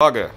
Благо,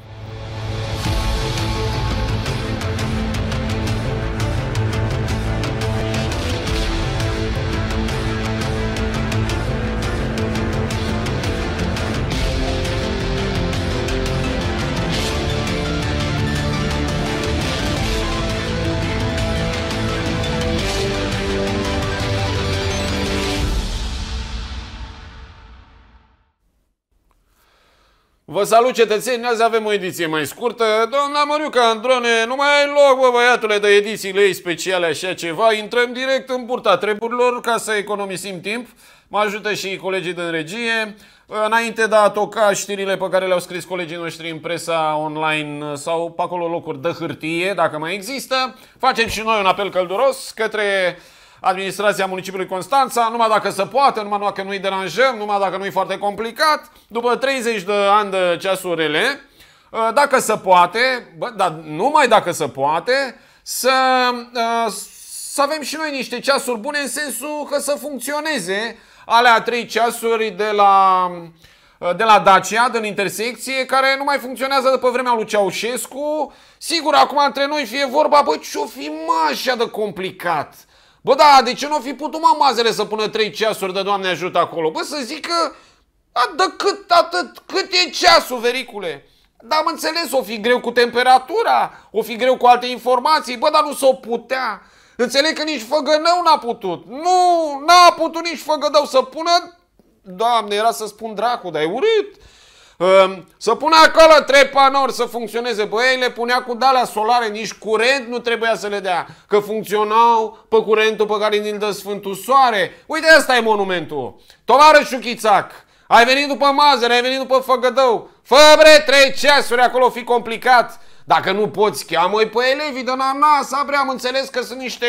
Vă salut cetățeni, azi avem o ediție mai scurtă. Doamna Măriuca Androne, nu mai ai loc, bă, băiatule, de edițiile ei speciale, așa ceva. Intrăm direct în burta treburilor ca să economisim timp. Mă ajută și colegii din regie. Înainte de a toca știrile pe care le-au scris colegii noștri în presa online sau pe acolo locuri de hârtie, dacă mai există, facem și noi un apel călduros către uh, administrația municipiului Constanța, numai dacă se poate, numai dacă nu-i deranjăm, numai dacă nu-i foarte complicat, după 30 de ani de ceasurile, ă, dacă se poate, bă, dar numai dacă se poate, să, ă, să avem și noi niște ceasuri bune în sensul că să funcționeze alea trei ceasuri de la, ă, de la Dacia, din intersecție, care nu mai funcționează după vremea lui Ceaușescu. Sigur, acum între noi fie vorba, bă, ce-o fi mă așa de complicat? Bă, da, de ce nu fi putut mamazele să pună trei ceasuri de Doamne ajută acolo? Bă, să zic că a, de cât, atât, cât e ceasul, vericule? Dar am înțeles, o fi greu cu temperatura, o fi greu cu alte informații, bă, dar nu s-o putea. Înțeleg că nici făgănău n-a putut. Nu, n-a putut nici făgădău să pună... Doamne, era să spun dracu, dar e urât. Să pună acolo trei panouri să funcționeze. Băi, le punea cu dalea solare, nici curent nu trebuia să le dea. Că funcționau pe curentul pe care îl dă Sfântul Soare. Uite, asta e monumentul. tovarășu Chițac, ai venit după Mazăre, ai venit după Făgădău. Fă bre, trei ceasuri, acolo fi complicat. Dacă nu poți, cheamă-i pe elevii de la NASA, bre, am înțeles că sunt niște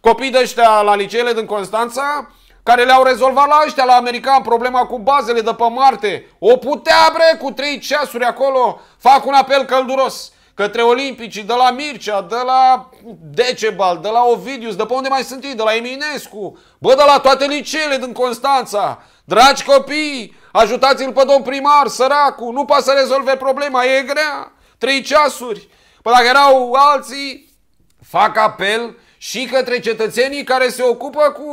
copii de ăștia la liceele din Constanța care le-au rezolvat la ăștia, la american, problema cu bazele de pe Marte. O putea, bre, cu trei ceasuri acolo. Fac un apel călduros către olimpicii, de la Mircea, de la Decebal, de la Ovidius, de pe unde mai sunt ei, de la Eminescu, bă, de la toate liceele din Constanța. Dragi copii, ajutați-l pe domn primar, săracul, nu poate să rezolve problema, e grea. Trei ceasuri. Păi dacă erau alții, fac apel și către cetățenii care se ocupă cu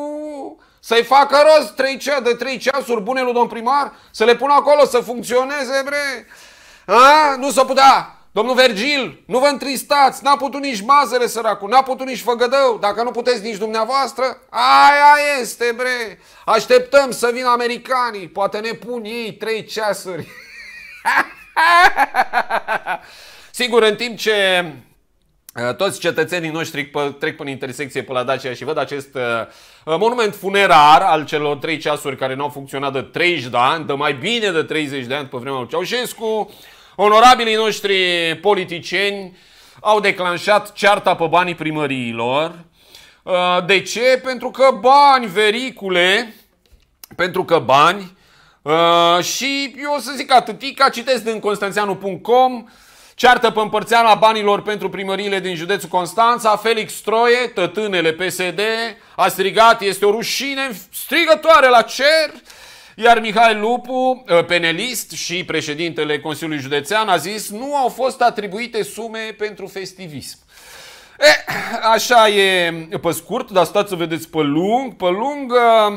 să-i facă rost trei cea, de trei ceasuri bune lui domn primar, să le pună acolo, să funcționeze, bre. A? Nu s-o putea. Domnul Vergil, nu vă întristați, n-a putut nici mazăre săracu. n-a putut nici făgădău, dacă nu puteți nici dumneavoastră, aia este, bre. Așteptăm să vină americanii, poate ne pun ei trei ceasuri. Sigur, în timp ce Uh, toți cetățenii noștri trec până intersecție pe la Dacia și văd acest uh, uh, monument funerar al celor trei ceasuri care nu au funcționat de 30 de ani, de mai bine de 30 de ani pe vremea lui Ceaușescu. Onorabilii noștri politicieni au declanșat cearta pe banii primăriilor. De ce? Pentru că bani, vericule, pentru că bani. Și eu o să zic atâtica, citesc din constanțeanu.com, Ceartă pe împărțeala banilor pentru primăriile din județul Constanța, Felix Troie, tătânele PSD, a strigat, este o rușine strigătoare la cer, iar Mihai Lupu, ă, penelist și președintele Consiliului Județean, a zis nu au fost atribuite sume pentru festivism. E, așa e pe scurt, dar stați să vedeți pe lung. Pe lung, ă,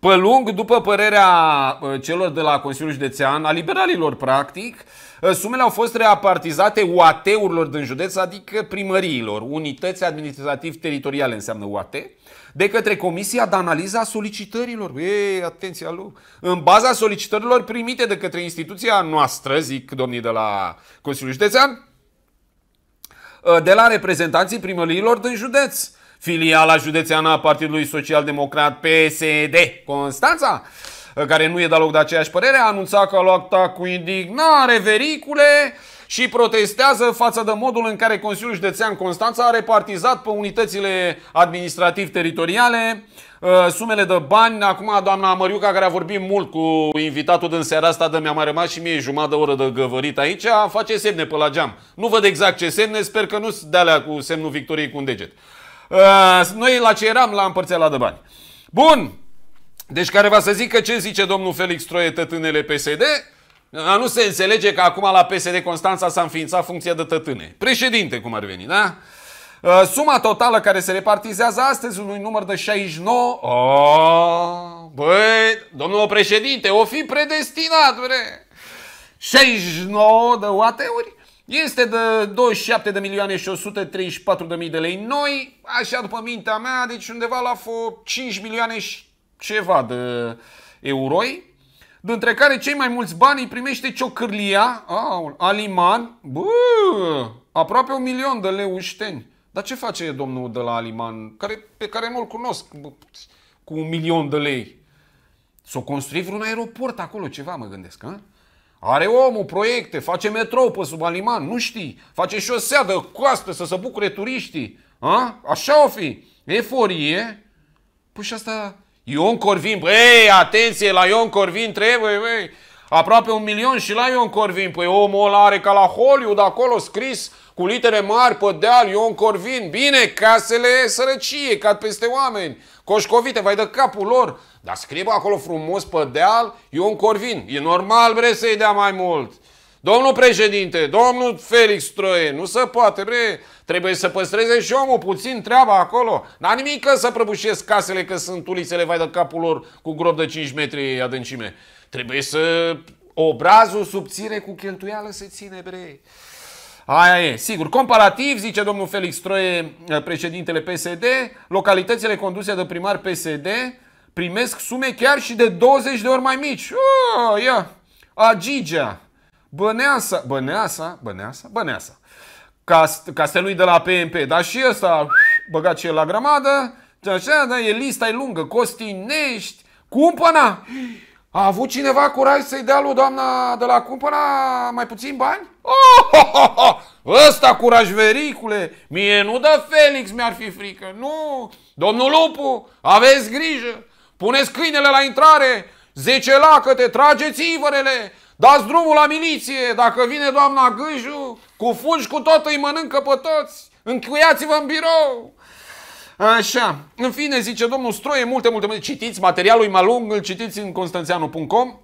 pe lung, după părerea ă, celor de la Consiliul Județean, a liberalilor practic, uh, Eh, sumele au fost reapartizate UAT-urilor din județ, adică primăriilor, unități administrativ-teritoriale înseamnă UAT, de către Comisia de Analiza a Solicitărilor. Ei, atenția lui! În baza solicitărilor primite de către instituția noastră, zic domnii de la Consiliul Județean, eh, de la reprezentanții primăriilor din județ filiala județeană a Partidului Social Democrat PSD Constanța care nu e deloc de aceeași părere, a anunțat că a luat cu indignare vericule și protestează față de modul în care Consiliul Județean Constanța a repartizat pe unitățile administrativ-teritoriale uh, sumele de bani. Acum doamna Măriuca, care a vorbit mult cu invitatul din seara asta, de mi-a mai rămas și mie jumătate de oră de găvărit aici, face semne pe la geam. Nu văd exact ce semne, sper că nu sunt de alea cu semnul victoriei cu un deget. Uh, noi la ce eram, la împărțeala de bani. Bun, deci care va să zică ce zice domnul Felix Troie tătânele PSD, a, nu se înțelege că acum la PSD Constanța s-a înființat funcția de tătâne. Președinte, cum ar veni, da? Suma totală care se repartizează astăzi unui număr de 69... Oh, băi, domnul președinte, o fi predestinat, bre! 69 de oateuri este de 27 de milioane și 134 de mii de lei noi, așa după mintea mea, deci undeva la 5 milioane și ceva de euroi, dintre care cei mai mulți bani îi primește Ciocârlia, aul, Aliman, bă, aproape un milion de lei Dar ce face domnul de la Aliman, care, pe care nu-l cunosc, bă, cu un milion de lei? S-o construi vreun aeroport acolo, ceva mă gândesc, a? Are omul proiecte, face metrou pe sub Aliman, nu știi, face șosea de coastă să se bucure turiștii, a? Așa o fi, eforie. Păi și asta Ion Corvin, băi, atenție, la Ion Corvin trebuie, băi, aproape un milion și la Ion Corvin. Păi omul ăla are ca la Hollywood acolo scris cu litere mari pe deal Ion Corvin. Bine, casele sărăcie, cad peste oameni, coșcovite, vai de capul lor. Dar scrie acolo frumos pe deal Ion Corvin. E normal, bre, să-i dea mai mult. Domnul președinte, domnul Felix Troie, nu se poate, bre. Trebuie să păstreze și omul puțin treaba acolo. N-a nimic să prăbușesc casele că sunt ulițele vai de capul lor cu grob de 5 metri adâncime. Trebuie să... Obrazul subțire cu cheltuială se ține, bre. Aia e, sigur. Comparativ, zice domnul Felix Troie, președintele PSD, localitățile conduse de primar PSD primesc sume chiar și de 20 de ori mai mici. Oh, ia, Agigea, Băneasa, Băneasa, Băneasa, Băneasa cast, castelui de la PMP. Dar și ăsta, băgat și el la grămadă, așa, da, e lista e lungă, Costinești, Cumpăna. A avut cineva curaj să-i dea lui doamna de la Cumpăna mai puțin bani? Oh, oh, oh, oh. Ăsta curaj vericule, mie nu dă Felix mi-ar fi frică, nu. Domnul Lupu, aveți grijă, puneți câinele la intrare, zece lacăte, trageți ivărele, Dați drumul la miliție, dacă vine doamna Gâjiu, cu fungi cu tot îi mănâncă pe toți, încuiați-vă în birou. Așa, în fine, zice domnul Stroie, multe, multe, multe, citiți, materialul e mai lung, îl citiți în constanțeanu.com.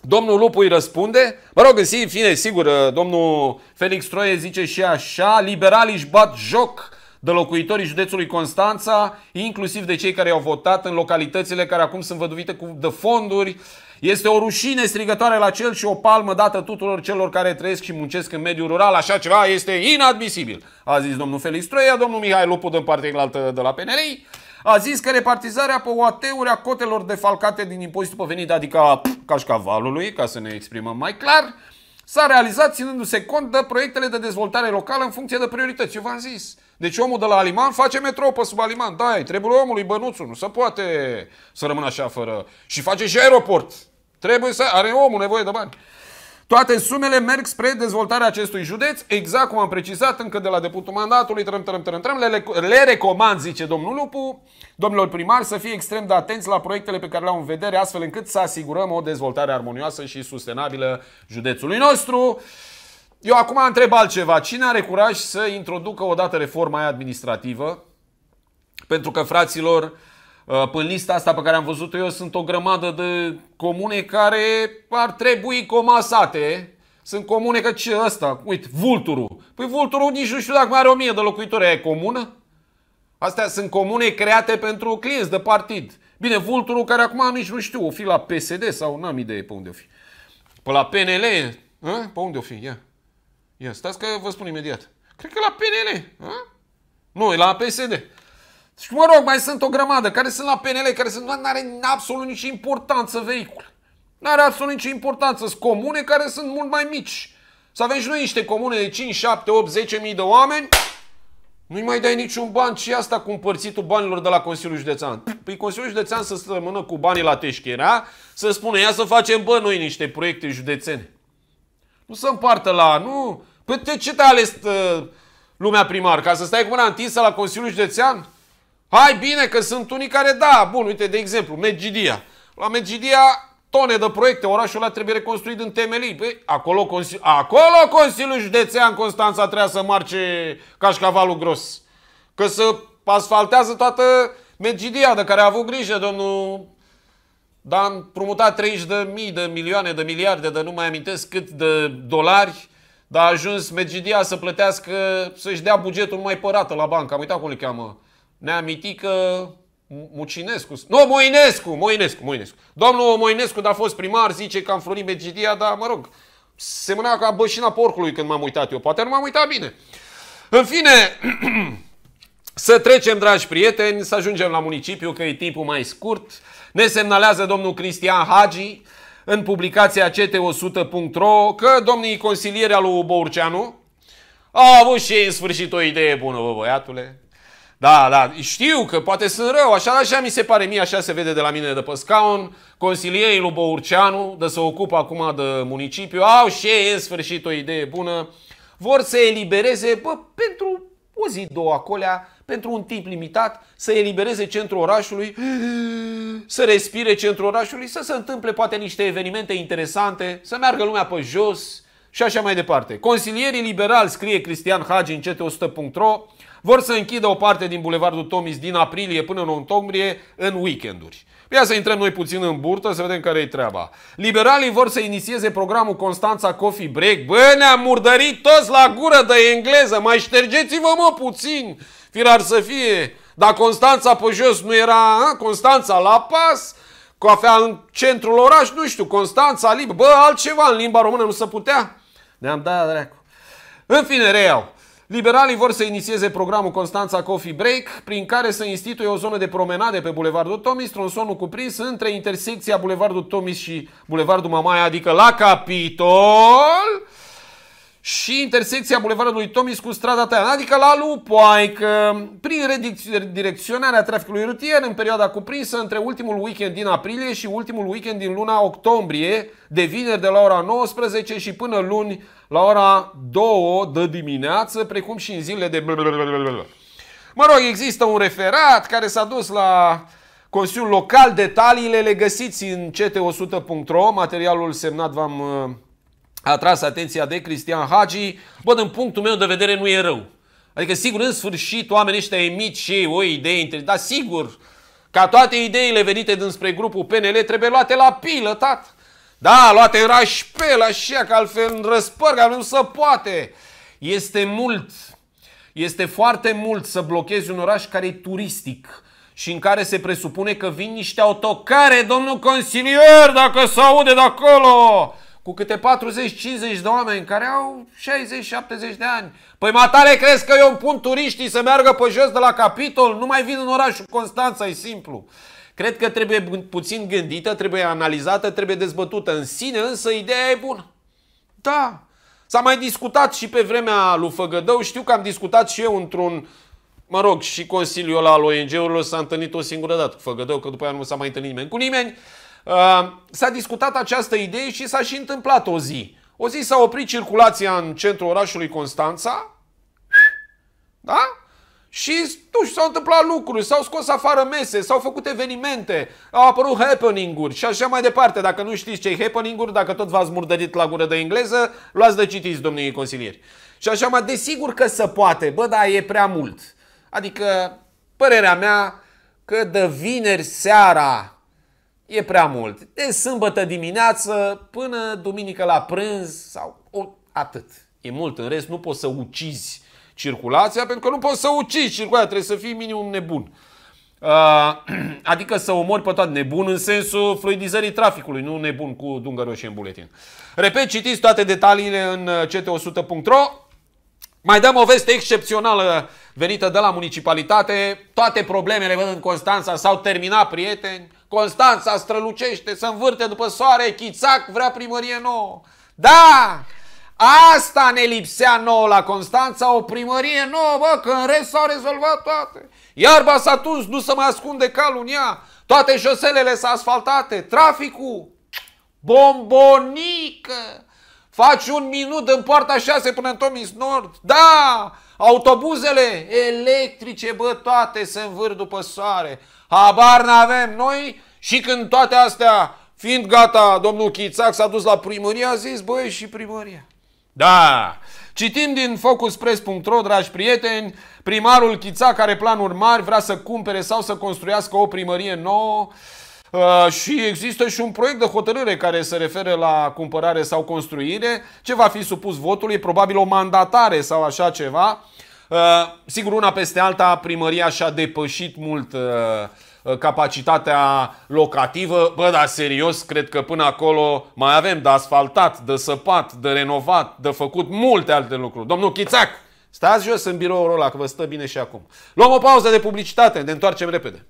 Domnul Lupu îi răspunde, mă rog, în fine, sigur, domnul Felix Stroie zice și așa, liberalii își bat joc de locuitorii județului Constanța, inclusiv de cei care au votat în localitățile care acum sunt văduvite cu, de fonduri. Uh, este o rușine strigătoare la cel și o palmă dată tuturor celor care trăiesc și muncesc în mediul rural. Așa ceva este inadmisibil, a zis domnul Felix Troia, domnul Mihai Lupu din partea înaltă de la PNRI. A zis că repartizarea pe OAT-uri a cotelor defalcate din impozitul pe venit, adică a cașcavalului, ca să ne exprimăm mai clar, s-a realizat ținându-se cont de proiectele de dezvoltare locală în funcție de priorități. Eu v-am zis. Deci omul de la Aliman face metropă sub Aliman. Da, trebuie omului bănuțul. Nu se poate să rămână așa fără... Și face și aeroport. Trebuie să... Are omul nevoie de bani. Toate sumele merg spre dezvoltarea acestui județ, exact cum am precizat încă de la deputul mandatului, trăm, trăm, trăm, trăm, le, le recomand, zice domnul Lupu, domnilor primar să fie extrem de atenți la proiectele pe care le au în vedere, astfel încât să asigurăm o dezvoltare armonioasă și sustenabilă județului nostru. Uh, eu acum întreb altceva. Cine are curaj să introducă odată reforma aia administrativă? Pentru că, fraților, uh, pe lista asta pe care am văzut-o eu sunt o grămadă de comune care ar trebui comasate. Sunt comune că ce ăsta? Uite, Vulturu. Păi Vulturu nici nu știu dacă mai are o mie de locuitori. Aia e comună? Astea sunt comune create pentru clienți de partid. Bine, Vulturu care acum nici nu știu, o fi la PSD sau n-am idee pe unde o fi. Pe la PNL, a? Ă? pe unde o fi, ia. Ia, stați că vă spun imediat. Cred că la PNL, a? Nu, e la PSD. Și deci, mă rog, mai sunt o grămadă care sunt la PNL, care sunt, nu are absolut nicio importanță vehicul. Nu are absolut nicio importanță. Sunt comune care sunt mult mai mici. Să avem și noi niște comune de 5, 7, 8, 10 mii de oameni. Nu-i mai dai niciun ban. și asta cu împărțitul banilor de la Consiliul Județean? Păi Consiliul Județean să se rămână cu banii la teșchera, să spună ia să facem bă noi niște proiecte județene. Nu se împartă la... Nu. Păi ce te-a ales tă, lumea primar? Ca să stai cu mâna întinsă la Consiliul Județean? Hai bine că sunt unii care da. Bun, uite, de exemplu, Medgidia. La Medgidia tone de proiecte, orașul ăla trebuie reconstruit în temelii. Păi, acolo, Consili- acolo Consiliul Județean Constanța trebuia să marce cașcavalul gros. Că să asfaltează toată Medgidia, de care a avut grijă domnul dar am promutat 30 de mii, de milioane, de miliarde, de nu mai amintesc cât de dolari, dar a ajuns Medgidia să plătească, să-și dea bugetul mai părată la bancă. Am uitat cum le cheamă. că Mucinescu. Nu, Moinescu! Moinescu, Moinescu. Domnul Moinescu, dar a fost primar, zice că am florit Medgidia dar mă rog, semăna ca bășina porcului când m-am uitat eu. Poate nu m-am uitat bine. În fine, Să trecem, dragi prieteni, să ajungem la municipiu, că e timpul mai scurt. Ne semnalează domnul Cristian Hagi în publicația ct100.ro că domnii consilieri al lui Bourceanu au avut și în sfârșit o idee bună, bă, băiatule. Da, da, știu că poate sunt rău, așa, așa mi se pare mie, așa se vede de la mine de pe scaun. Consilierii lui Bourceanu, de să ocupă acum de municipiu, au și în sfârșit o idee bună. Vor să elibereze, bă, pentru o zi, două acolea, pentru un timp limitat, să elibereze centrul orașului, să respire centrul orașului, să se întâmple poate niște evenimente interesante, să meargă lumea pe jos și așa mai departe. Consilierii liberali, scrie Cristian Hagi în ct100.ro, vor să închidă o parte din Bulevardul Tomis din aprilie până în octombrie în weekenduri. Ia să intrăm noi puțin în burtă să vedem care e treaba. Liberalii vor să inițieze programul Constanța Coffee Break. Bă, ne-am murdărit toți la gură de engleză, mai ștergeți-vă mă puțin! ar să fie. Dar Constanța pe jos nu era, a? Constanța la pas, coafea în centrul oraș, nu știu, Constanța, limba, bă, altceva în limba română nu se putea. Ne-am dat dracu. În fine, reiau. Liberalii vor să inițieze programul Constanța Coffee Break, prin care să instituie o zonă de promenade pe Bulevardul Tomis, tronsonul cuprins între intersecția Bulevardul Tomis și Bulevardul Mamaia, adică la capitol, și intersecția Bulevardului Tomis cu strada Taian, adică la Lupoaică, prin redirecționarea traficului rutier în perioada cuprinsă între ultimul weekend din aprilie și ultimul weekend din luna octombrie, de vineri de la ora 19 și până luni la ora 2 de dimineață, precum și în zilele de... Mă rog, există un referat care s-a dus la Consiliul Local, detaliile le găsiți în ct100.ro, materialul semnat v-am uh, a tras atenția de Cristian Hagi, bă, din punctul meu de vedere nu e rău. Adică, sigur, în sfârșit, oamenii ăștia emit și ei o idee interesantă, dar sigur, ca toate ideile venite dinspre grupul PNL trebuie luate la pilă, tat. Da, luate în rașpel, așa, că altfel răspărga nu se poate. Este mult, este foarte mult să blochezi un oraș care e turistic și în care se presupune că vin niște autocare, domnul consilier, dacă se aude de acolo cu câte 40-50 de oameni care au 60-70 de ani. Păi matare crezi că eu îmi pun turiștii să meargă pe jos de la capitol? Nu mai vin în orașul Constanța, e simplu. Cred că trebuie puțin gândită, trebuie analizată, trebuie dezbătută în sine, însă ideea e bună. Da, s-a mai discutat și pe vremea lui Făgădău, știu că am discutat și eu într-un Mă rog, și consiliul ăla al ONG-urilor s-a întâlnit o singură dată cu Făgădău, că după aia nu s-a mai întâlnit nimeni cu nimeni. Uh, s-a discutat această idee și s-a și întâmplat o zi. O zi s-a oprit circulația în centrul orașului Constanța, da? Și, nu știu, s-au întâmplat lucruri, s-au scos afară mese, s-au făcut evenimente, au apărut happening-uri și așa mai departe. Dacă nu știți ce happening-uri, dacă tot v-ați murdărit la gură de engleză, luați de citiți, domnii consilieri. Și așa mai, desigur că se poate, bă, dar e prea mult. Adică, părerea mea, că de vineri seara e prea mult. De sâmbătă dimineață până duminică la prânz sau o, atât. E mult. În rest nu poți să ucizi circulația pentru că nu poți să ucizi circulația. Trebuie să fii minim nebun. Uh, adică să omori pe toată nebun în sensul fluidizării traficului, nu nebun cu dungă roșie în buletin. Repet, citiți toate detaliile în uh, ct100.ro. Mai dăm o veste excepțională venită de la municipalitate. Toate problemele în Constanța s-au terminat, prieteni. Constanța strălucește, se învârte după soare, Chițac vrea primărie nouă. Da! Asta ne lipsea nouă la Constanța, o primărie nouă, bă, că în rest s-au rezolvat toate. Iarba s-a tuns, nu se mai ascunde calul în ea, toate șoselele s-au asfaltate, traficul, bombonică. Faci un minut în poarta 6 până în Tomis Nord. Da! Autobuzele electrice, bă, toate se învâr după soare. Habar n-avem noi și când toate astea, fiind gata, domnul Chițac s-a dus la primărie, a zis, băi, și primăria. Da! Citim din focuspress.ro, dragi prieteni, primarul Chițac are planuri mari, vrea să cumpere sau să construiască o primărie nouă. Uh, și există și un proiect de hotărâre care se referă la cumpărare sau construire, ce va fi supus votului, probabil o mandatare sau așa ceva. Uh, sigur, una peste alta, primăria și-a depășit mult uh, capacitatea locativă. Bă, dar serios, cred că până acolo mai avem de asfaltat, de săpat, de renovat, de făcut multe alte lucruri. Domnul Chițac, stați jos în biroul ăla, că vă stă bine și acum. Luăm o pauză de publicitate, ne întoarcem repede.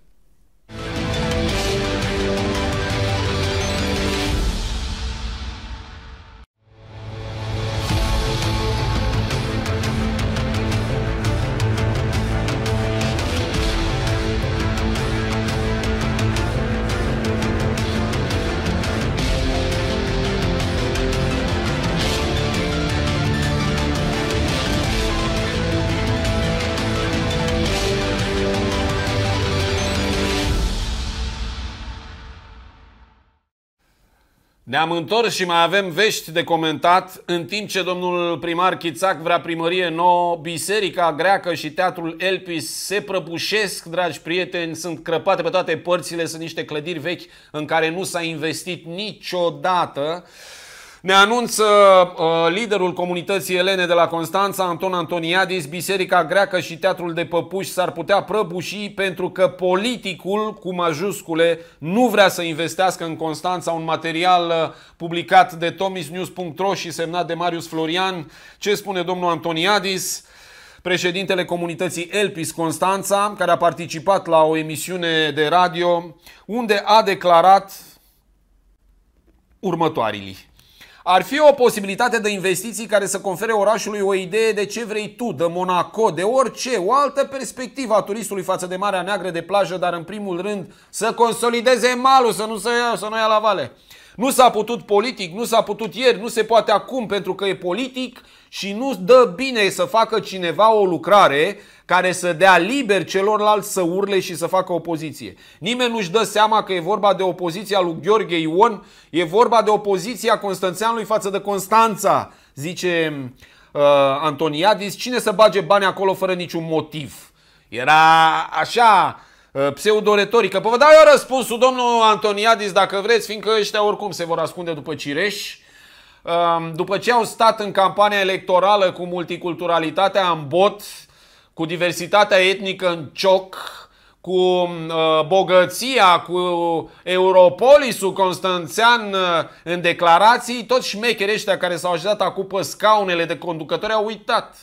Ne-am întors și mai avem vești de comentat, în timp ce domnul primar Chițac vrea primărie nouă, biserica greacă și teatrul Elpis se prăbușesc, dragi prieteni, sunt crăpate pe toate părțile, sunt niște clădiri vechi în care nu s-a investit niciodată. Uh, ne anunță uh, liderul comunității elene de la Constanța, Anton Antoniadis, Biserica Greacă și Teatrul de Păpuși s-ar putea prăbuși pentru că politicul cu majuscule nu vrea să investească în Constanța un material uh, publicat de tomisnews.ro și semnat de Marius Florian. Ce spune domnul Antoniadis? președintele comunității Elpis Constanța, care a participat la o emisiune de radio, unde a declarat următoarele. Ar fi o posibilitate de investiții care să confere orașului o idee de ce vrei tu, de Monaco, de orice, o altă perspectivă a turistului față de Marea Neagră de plajă, dar în primul rând să consolideze malul, să nu, se ia, să nu ia la vale. Nu s-a putut politic, nu s-a putut ieri, nu se poate acum pentru că e politic și nu dă bine să facă cineva o lucrare care să dea liber celorlalți să urle și să facă opoziție. Nimeni nu-și dă seama că e vorba de opoziția lui Gheorghe Ion, e vorba de opoziția Constanțeanului față de Constanța, zice uh, Antoniadis. Cine să bage bani acolo fără niciun motiv? Era așa, Uh, pseudoretorică. Păi vă dau eu răspunsul, domnul Antoniadis, dacă vreți, fiindcă ăștia oricum se vor ascunde după cireș. Um, după ce au stat în campania electorală cu multiculturalitatea în bot, cu diversitatea etnică în cioc, cu um, uh, bogăția, cu Europolisul Constanțean uh, în declarații, toți șmecherii ăștia care s-au ajutat acum pe scaunele de conducători au uitat.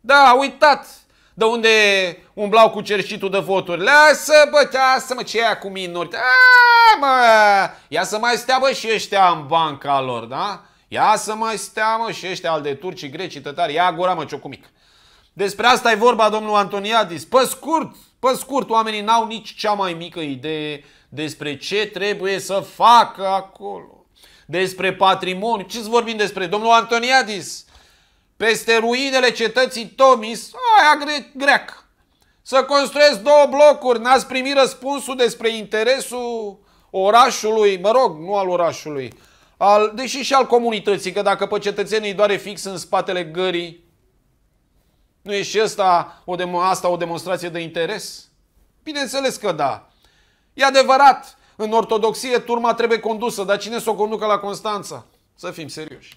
Da, au uitat de unde umblau cu cerșitul de voturi. Lasă, bă, lasă, mă, ce e cu minori? A, da, mă, ia să mai stea, bă, și ăștia în banca lor, da? Ia să mai stea, mă, și ăștia al de turcii, greci, tătari, ia gura, mă, ciocumic. Despre asta e vorba, domnul Antoniadis. Pe scurt, pe scurt, oamenii n-au nici cea mai mică idee despre ce trebuie să facă acolo. Despre patrimoniu. Ce-ți vorbim despre? Domnul Antoniadis peste ruinele cetății Tomis, aia gre- grec. Să construiesc două blocuri, n-ați primit răspunsul despre interesul orașului, mă rog, nu al orașului, al, deși și al comunității, că dacă pe cetățenii doare fix în spatele gării, nu e și asta o, demo, asta o demonstrație de interes? Bineînțeles că da. E adevărat, în ortodoxie turma trebuie condusă, dar cine să o conducă la Constanța? Să fim serioși.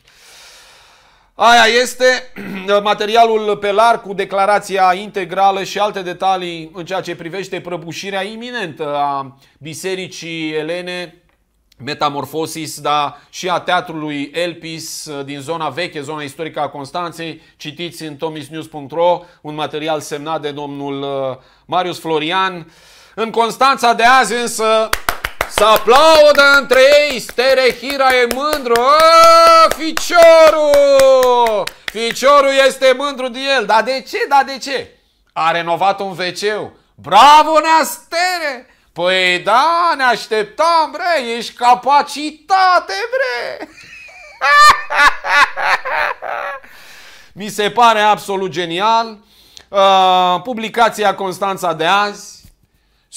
Aia este materialul pe larg cu declarația integrală și alte detalii în ceea ce privește prăbușirea iminentă a Bisericii Elene, Metamorfosis, dar și a teatrului Elpis din zona veche, zona istorică a Constanței. Citiți în tomisnews.ro un material semnat de domnul uh, Marius Florian. În Constanța de azi însă să aplaudă între ei, Sterehira e mândru, A, ficiorul! Ficiorul este mândru de el, dar de ce, dar de ce? A renovat un wc Bravo, Neastere! Păi da, ne așteptam, bre, ești capacitate, bre! Mi se pare absolut genial. Uh, publicația Constanța de azi,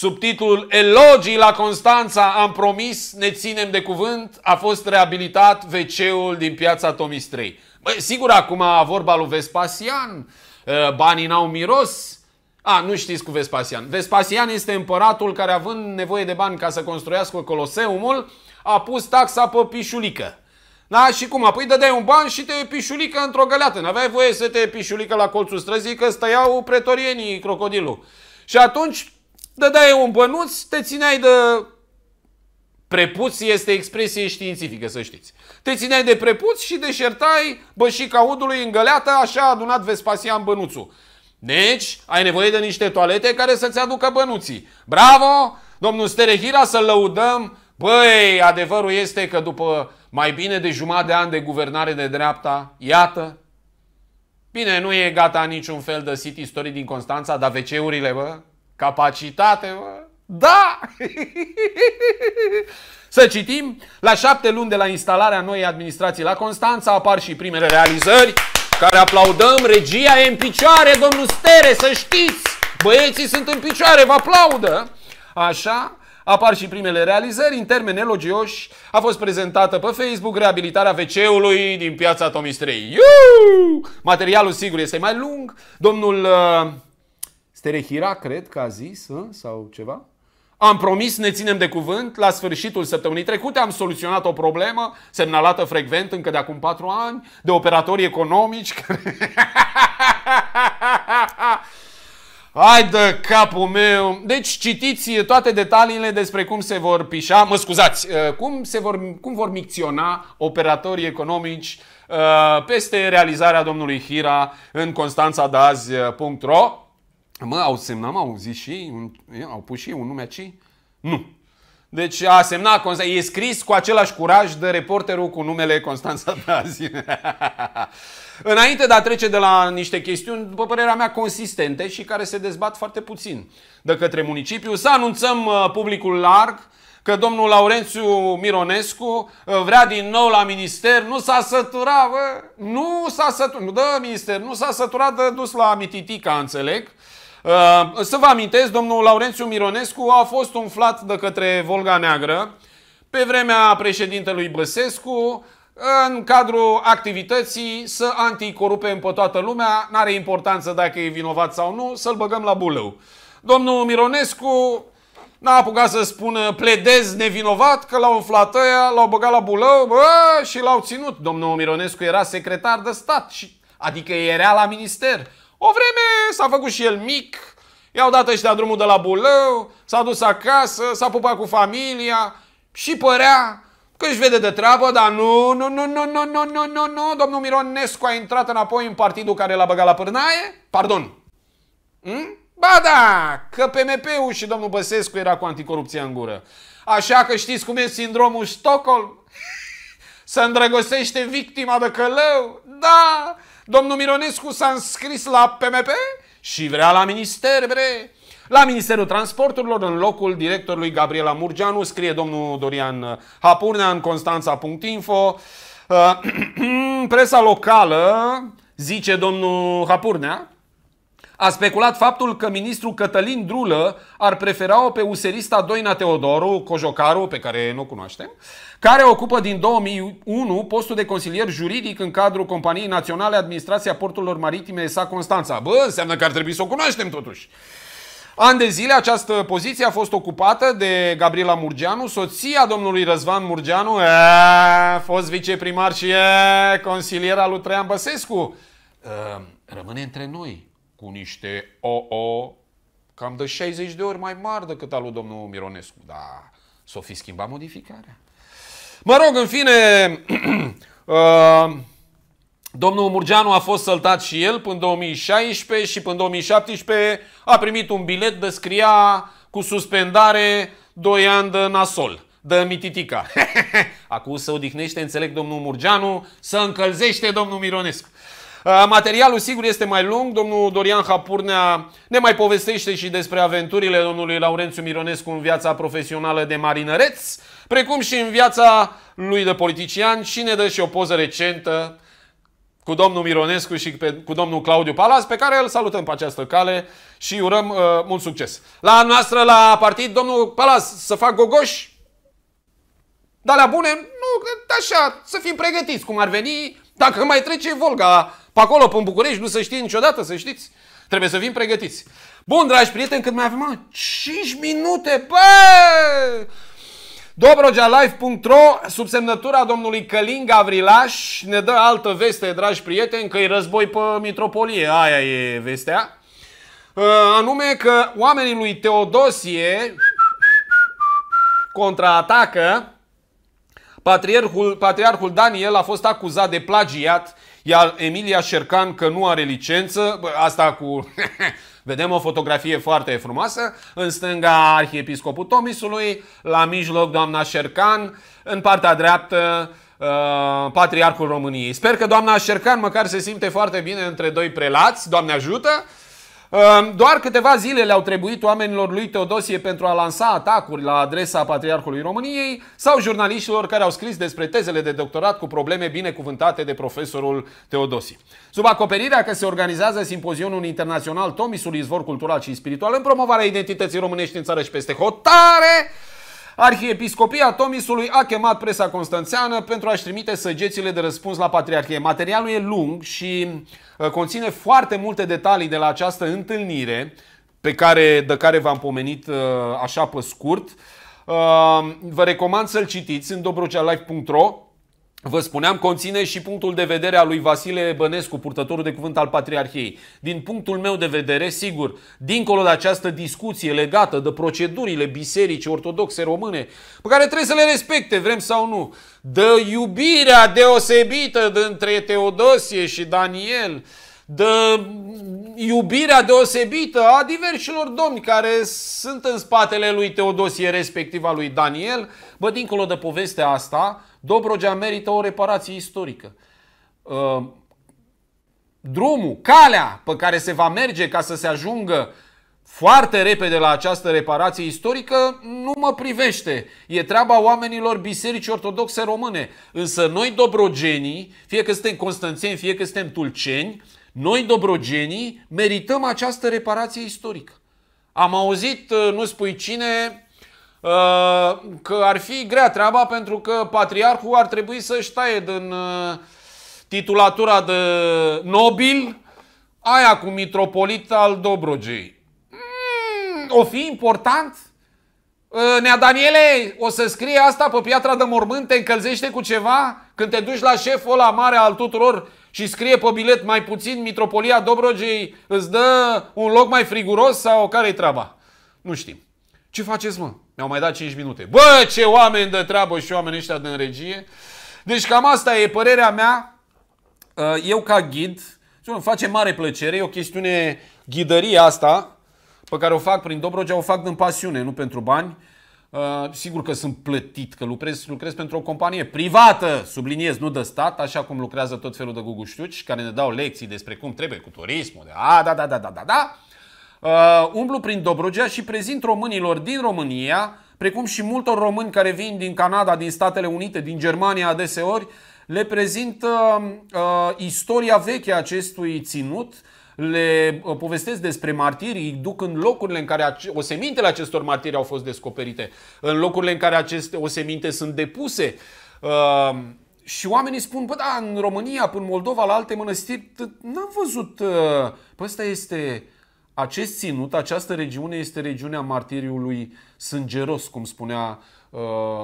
Subtitlul Elogii la Constanța, am promis, ne ținem de cuvânt, a fost reabilitat wc din piața Tomis 3. sigur, acum vorba lui Vespasian, ă, banii n-au miros, a, nu știți cu Vespasian. Vespasian este împăratul care, având nevoie de bani ca să construiască Coloseumul, a pus taxa pe pișulică. Da, și cum? Apoi dădeai un ban și te pișulică într-o găleată. N-aveai voie să te pișulică la colțul străzii că stăiau pretorienii crocodilul. Și atunci dădeai un bănuț, te țineai de prepuț este expresie științifică, să știți. Te țineai de prepuț și deșertai bășica udului în găleată, așa adunat adunat Vespasian bănuțul. Deci, ai nevoie de niște toalete care să-ți aducă bănuții. Bravo! Domnul Sterehira să-l lăudăm. Băi, adevărul este că după mai bine de jumătate de ani de guvernare de dreapta, iată, bine, nu e gata niciun fel de sit story din Constanța, dar WC-urile, bă, Capacitate, mă? Da! Să citim, la șapte luni de la instalarea noii administrații la Constanța apar și primele realizări care aplaudăm. Regia e în picioare, domnul Stere, să știți! Băieții sunt în picioare, vă aplaudă! Așa, apar și primele realizări în termeni elogioși. A fost prezentată pe Facebook reabilitarea WC-ului din piața Tomistrei. Iu! Materialul sigur este mai lung. Domnul uh, Sterehira, cred că a zis, hă? sau ceva. Am promis, ne ținem de cuvânt. La sfârșitul săptămânii trecute am soluționat o problemă semnalată frecvent încă de acum patru ani de operatorii economici. Hai de capul meu! Deci citiți toate detaliile despre cum se vor pișa, mă scuzați, ă, cum, se vor, cum vor micționa operatorii economici ă, peste realizarea domnului Hira în constanța azi.ro. Ă, Mă, au semnat, m-au zis și ei, au pus și ei un nume aici? Nu. Deci a semnat Constanța. E scris cu același curaj de reporterul cu numele Constanța azi. Înainte de a trece de la niște chestiuni, după părerea mea, consistente și care se dezbat foarte puțin de către municipiu, să anunțăm uh, publicul larg că domnul Laurențiu Mironescu uh, vrea din nou la minister, nu s-a săturat, bă, nu s-a săturat, nu dă minister, nu s-a săturat de dus la Mititica, înțeleg, Uh, să vă amintesc, domnul Laurențiu Mironescu a fost umflat de către Volga Neagră pe vremea președintelui Băsescu în cadrul activității să anticorupem pe toată lumea, n-are importanță dacă e vinovat sau nu, să-l băgăm la bulău. Domnul Mironescu n-a apucat să spună pledez nevinovat, că l-au umflat ăia, l-au băgat la bulău bă, și l-au ținut. Domnul Mironescu era secretar de stat, și, adică era la minister. O vreme s-a făcut și el mic, i-au dat ăștia drumul de la Bulău, s-a dus acasă, s-a pupat cu familia și părea că își vede de treabă, dar nu, nu, nu, nu, nu, nu, nu, nu, nu, domnul Mironescu a intrat înapoi în partidul care l-a băgat la pârnaie, pardon, hmm? Ba da, că PMP-ul și domnul Băsescu era cu anticorupția în gură. Așa că știți cum e sindromul Stockholm? Să îndrăgostește victima de călău? Da, Domnul Mironescu s-a înscris la PMP și vrea la minister, bre. La Ministerul Transporturilor, în locul directorului Gabriela Murgeanu, scrie domnul Dorian Hapurnea în constanța.info. Presa locală, zice domnul Hapurnea, a speculat faptul că ministrul Cătălin Drulă ar prefera-o pe userista Doina Teodoru, Cojocaru, pe care nu o cunoaștem, care ocupă din 2001 postul de consilier juridic în cadrul Companiei Naționale Administrația Porturilor Maritime SA Constanța. Bă, înseamnă că ar trebui să o cunoaștem totuși. An de zile această poziție a fost ocupată de Gabriela Murgeanu, soția domnului Răzvan Murgeanu, a fost viceprimar și e, consilier al lui Traian Băsescu. rămâne între noi cu niște OO cam de 60 de ori mai mari decât al lui domnul Mironescu. Da, s-o fi schimbat modificarea. Mă rog, în fine, uh, domnul Murgeanu a fost săltat și el până 2016 și până 2017 a primit un bilet de scria cu suspendare 2 ani de nasol, de mititica. Acum se odihnește, înțeleg, domnul Murgeanu, să încălzește domnul Mironescu. Uh, materialul sigur este mai lung. Domnul Dorian Hapurnea ne mai povestește și despre aventurile domnului Laurențiu Mironescu în viața profesională de marinăreț, precum și în viața lui de politician și ne dă și o poză recentă cu domnul Mironescu și pe, cu domnul Claudiu Palas, pe care îl salutăm pe această cale și urăm uh, mult succes. La noastră, la partid, domnul Palas, să fac gogoși? Dar la bune, nu, așa, să fim pregătiți cum ar veni, dacă mai trece Volga pe acolo, pe București, nu se știe niciodată, să știți. Trebuie să fim pregătiți. Bun, dragi prieteni, cât mai avem? 5 minute, bă! Dobrogealife.ro, sub semnătura domnului Călin Gavrilaș, ne dă altă veste, dragi prieteni, că e război pe mitropolie. Aia e vestea. Uh, anume că oamenii lui Teodosie contraatacă. Patriarhul, patriarhul Daniel a fost acuzat de plagiat iar Emilia Șercan că nu are licență, asta cu... Vedem o fotografie foarte frumoasă, în stânga arhiepiscopul Tomisului, la mijloc doamna Șercan, în partea dreaptă uh, patriarhul României. Sper că doamna Șercan măcar se simte foarte bine între doi prelați, Doamne ajută, Ehm, doar câteva zile le-au trebuit oamenilor lui Teodosie pentru a lansa atacuri la adresa Patriarhului României sau jurnaliștilor care au scris despre tezele de doctorat cu probleme binecuvântate de profesorul Teodosie. Sub acoperirea că se organizează simpozionul internațional Tomisul Izvor Cultural și Spiritual în promovarea identității românești în țară și peste hotare, Arhiepiscopia Tomisului a chemat presa constanțeană pentru a-și trimite săgețile de răspuns la Patriarhie. Materialul e lung și uh, conține foarte multe detalii de la această întâlnire pe care, de care v-am pomenit uh, așa pe scurt. Uh, vă recomand să-l citiți în dobrogea.live.ro Vă spuneam, conține și punctul de vedere al lui Vasile Bănescu, purtătorul de cuvânt al Patriarhiei. Din punctul meu de vedere, sigur, dincolo de această discuție legată de procedurile bisericii ortodoxe române, pe care trebuie să le respecte, vrem sau nu, de iubirea deosebită dintre Teodosie și Daniel, de iubirea deosebită a diversilor domni care sunt în spatele lui Teodosie, respectiv a lui Daniel, bă, dincolo de povestea asta, Dobrogea merită o reparație istorică. Uh, drumul, calea pe care se va merge ca să se ajungă foarte repede la această reparație istorică nu mă privește. E treaba oamenilor bisericii ortodoxe române. Însă noi dobrogenii, fie că suntem constanțeni, fie că suntem tulceni, noi dobrogenii merităm această reparație istorică. Am auzit, uh, nu spui cine, Uh, că ar fi grea treaba pentru că patriarhul ar trebui să-și taie din uh, titulatura de nobil aia cu mitropolit al Dobrogei. Mm, o fi important? Uh, nea Daniele, o să scrie asta pe piatra de mormânt, te încălzește cu ceva? Când te duci la șeful la mare al tuturor și scrie pe bilet mai puțin Mitropolia Dobrogei, îți dă un loc mai friguros sau care-i treaba? Nu știm. Ce faceți, mă? ne au mai dat 5 minute. Bă, ce oameni de treabă și oameni ăștia de regie. Deci cam asta e părerea mea. Uh, eu ca ghid, îmi face mare plăcere, e o chestiune ghidărie asta, pe care o fac prin Dobrogea, o fac din pasiune, nu pentru bani. Uh, sigur că sunt plătit, că lucrez, lucrez pentru o companie privată, subliniez, nu de stat, așa cum lucrează tot felul de guguștiuci, care ne dau lecții despre cum trebuie cu turismul. De, a, da, da, da, da, da, da. Uh, umblu prin Dobrogea și prezint românilor din România, precum și multor români care vin din Canada, din Statele Unite, din Germania adeseori, le prezint uh, uh, istoria veche a acestui ținut, le uh, povestesc despre martirii, duc în locurile în care ace- osemintele acestor martiri au fost descoperite, în locurile în care aceste oseminte sunt depuse. Uh, și oamenii spun, bă, da, în România, până Moldova, la alte mănăstiri, t- n-am văzut, uh, păi ăsta este uh, acest ținut, această regiune este regiunea martiriului sângeros, cum spunea uh,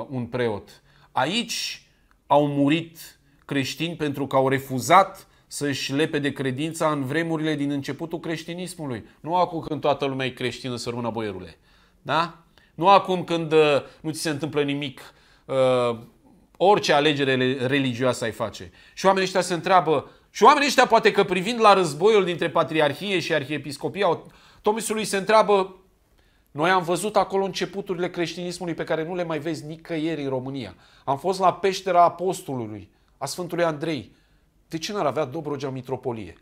un preot. Aici au murit creștini pentru că au refuzat să-și lepe de credința în vremurile din începutul creștinismului. Nu acum când toată lumea e creștină să rămână boierule. Da? Nu acum când uh, nu ți se întâmplă nimic, uh, orice alegere religioasă ai face. Și oamenii ăștia se întreabă, și oamenii ăștia, poate că privind la războiul dintre Patriarhie și Arhiepiscopia Tomisului, se întreabă noi am văzut acolo începuturile creștinismului pe care nu le mai vezi nicăieri în România. Am fost la peștera apostolului, a Sfântului Andrei. De ce n-ar avea Dobrogea mitropolie?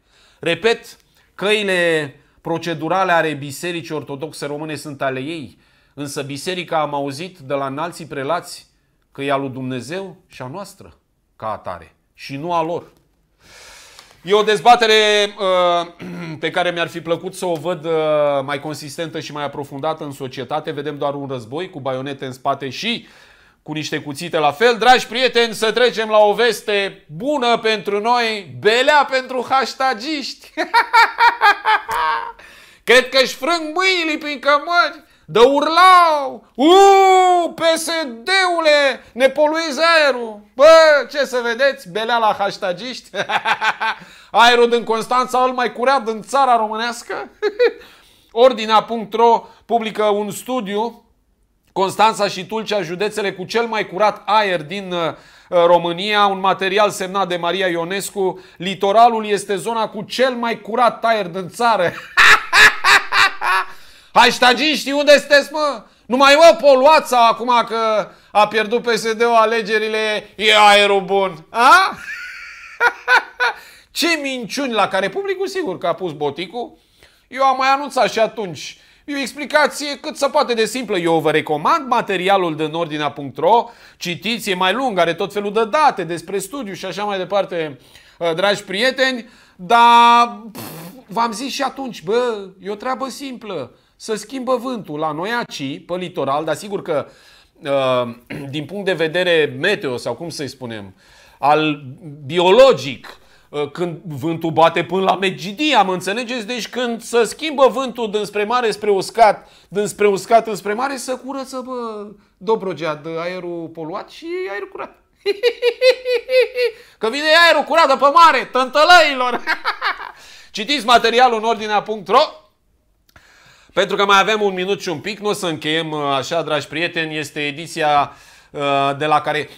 Repet, căile procedurale ale Bisericii Ortodoxe Române sunt ale ei, însă biserica am auzit de la înalții prelați că e al lui Dumnezeu și a noastră ca atare și nu a lor. E o dezbatere uh, pe care mi-ar fi plăcut să o văd uh, mai consistentă și mai aprofundată în societate. Vedem doar un război cu baionete în spate și cu niște cuțite la fel. Dragi prieteni, să trecem la o veste bună pentru noi, belea pentru hashtagiști. Cred că își frâng mâinile prin cămări de urlau! Uuu, PSD-ule, ne poluiz aerul! Bă, ce să vedeți, belea la hashtagiști? aerul din Constanța îl mai curat din țara românească? Ordinea.ro publică un studiu Constanța și Tulcea, județele cu cel mai curat aer din uh, România, un material semnat de Maria Ionescu. Litoralul este zona cu cel mai curat aer din țară. Haiștagiștii, unde sunteți, mă? Nu mai mă poluați sau acum că a pierdut PSD-ul alegerile, e aerul bun. A? Ce minciuni la care publicul sigur că a pus boticul. Eu am mai anunțat și atunci. E o explicație cât se poate de simplă. Eu vă recomand materialul din ordinea.ro. Citiți, e mai lung, are tot felul de date despre studiu și așa mai departe, ă, dragi prieteni. Dar v-am zis și atunci, bă, e o treabă simplă să schimbă vântul la Noiaci, pe litoral, dar sigur că uh, din punct de vedere meteo sau cum să-i spunem, al biologic, uh, când vântul bate până la Megidia, am înțelegeți? Deci când se schimbă vântul dinspre mare spre uscat, dinspre uscat înspre mare, să curăță, bă, Dobrogea, de aerul poluat și aerul curat. Că vine aerul curat de pe mare, tântălăilor! Citiți materialul în ordinea.ro pentru că mai avem un minut și un pic, nu o să încheiem uh, așa, dragi prieteni, este ediția uh, de la care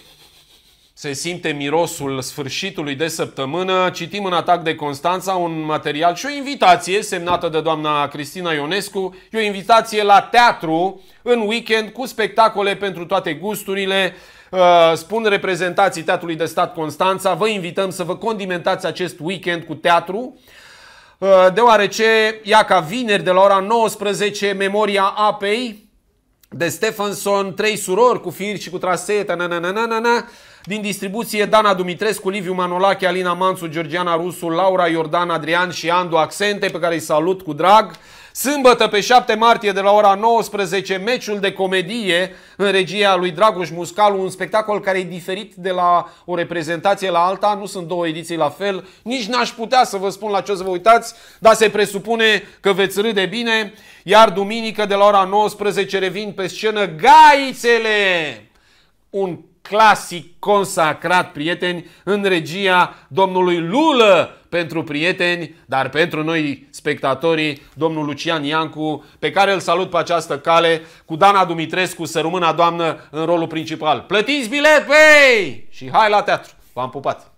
se simte mirosul sfârșitului de săptămână. Citim în atac de Constanța un material și o invitație semnată de doamna Cristina Ionescu. E o invitație la teatru în weekend cu spectacole pentru toate gusturile. Uh, spun reprezentații Teatrului de Stat Constanța, vă invităm să vă condimentați acest weekend cu teatru. Uh, deoarece ia ca vineri de la ora 19 Memoria Apei de Stephenson trei surori cu fir și cu trasete, na, na, na, na, na, na. din distribuție Dana Dumitrescu, Liviu Manolache, Alina Mansu, Georgiana Rusu, Laura Iordan, Adrian și Andu Accente, pe care îi salut cu drag. Sâmbătă pe 7 martie de la ora 19, meciul de comedie în regia lui Dragoș Muscalu, un spectacol care e diferit de la o reprezentație la alta, nu sunt două ediții la fel, nici n-aș putea să vă spun la ce o să vă uitați, dar se presupune că veți râde bine, iar duminică de la ora 19 revin pe scenă Gaițele! un clasic consacrat, prieteni, în regia domnului Lulă pentru prieteni, dar pentru noi spectatorii, domnul Lucian Iancu, pe care îl salut pe această cale, cu Dana Dumitrescu, să rămână doamnă în rolul principal. Plătiți bilet, băi! Și hai la teatru! V-am pupat!